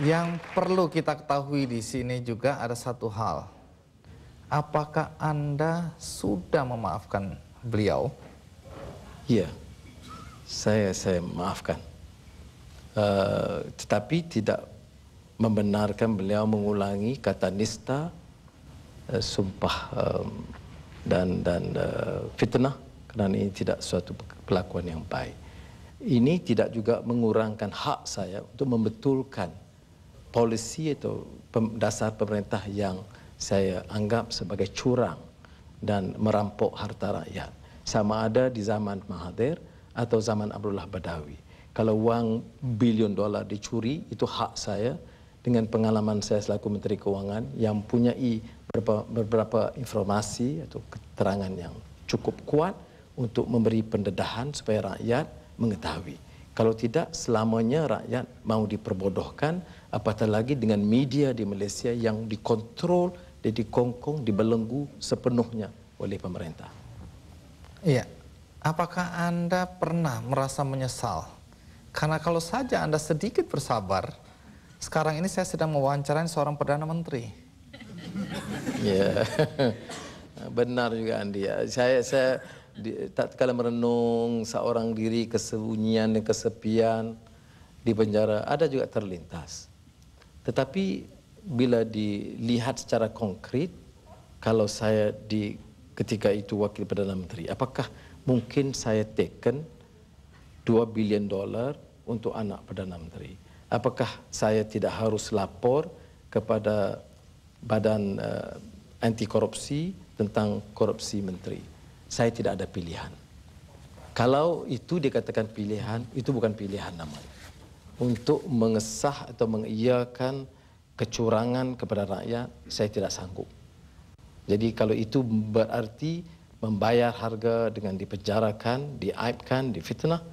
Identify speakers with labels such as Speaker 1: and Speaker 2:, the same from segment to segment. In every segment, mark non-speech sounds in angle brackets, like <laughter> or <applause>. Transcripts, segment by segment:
Speaker 1: Yang perlu kita ketahui di sini juga ada satu hal. Apakah Anda sudah memaafkan
Speaker 2: beliau? Iya, saya saya maafkan. Uh, tetapi tidak membenarkan beliau mengulangi kata nista, uh, sumpah um, dan dan uh, fitnah kerana ini tidak suatu pelakuan yang baik. Ini tidak juga mengurangkan hak saya untuk membetulkan polisi atau dasar pemerintah yang saya anggap sebagai curang dan merampok harta rakyat. Sama ada di zaman Mahathir atau zaman Abdullah Badawi. Kalau uang bilion dolar dicuri, itu hak saya dengan pengalaman saya selaku Menteri Keuangan yang punya beberapa, beberapa informasi atau keterangan yang cukup kuat untuk memberi pendedahan supaya rakyat mengetahui. Kalau tidak, selamanya rakyat mau diperbodohkan Apatah lagi dengan media di Malaysia yang dikontrol, dan dikongkong, dibelenggu sepenuhnya oleh pemerintah.
Speaker 1: Iya. Apakah Anda pernah merasa menyesal? Karena kalau saja Anda sedikit bersabar, sekarang ini saya sedang mewawancarai seorang Perdana Menteri.
Speaker 2: Ya, <laughs> benar juga Andi. Ya. Saya, saya di, tak kala merenung seorang diri kesembunyian dan kesepian di penjara ada juga terlintas. Tetapi bila dilihat secara konkret, kalau saya di ketika itu wakil perdana menteri, apakah mungkin saya taken 2 bilion dolar untuk anak perdana menteri? Apakah saya tidak harus lapor kepada badan uh, eh, anti korupsi tentang korupsi menteri? Saya tidak ada pilihan. Kalau itu dikatakan pilihan, itu bukan pilihan namanya. untuk mengesah atau mengiyakan kecurangan kepada rakyat, saya tidak sanggup. Jadi kalau itu berarti membayar harga dengan dipenjarakan, diaibkan, difitnah,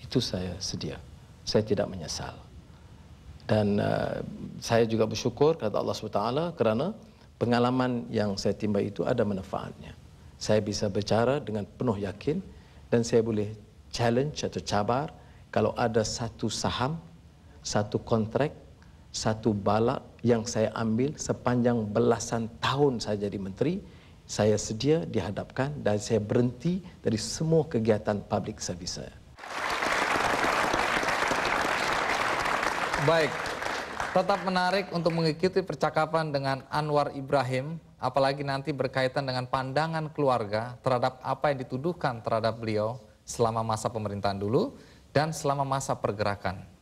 Speaker 2: itu saya sedia. Saya tidak menyesal. Dan uh, saya juga bersyukur kepada Allah SWT kerana pengalaman yang saya timba itu ada manfaatnya. Saya bisa bicara dengan penuh yakin dan saya boleh challenge atau cabar kalau ada satu saham, satu kontrak, satu balak yang saya ambil sepanjang belasan tahun saya jadi menteri, saya sedia dihadapkan dan saya berhenti dari semua kegiatan public service saya.
Speaker 1: Baik, tetap menarik untuk mengikuti percakapan dengan Anwar Ibrahim, apalagi nanti berkaitan dengan pandangan keluarga terhadap apa yang dituduhkan terhadap beliau selama masa pemerintahan dulu dan selama masa pergerakan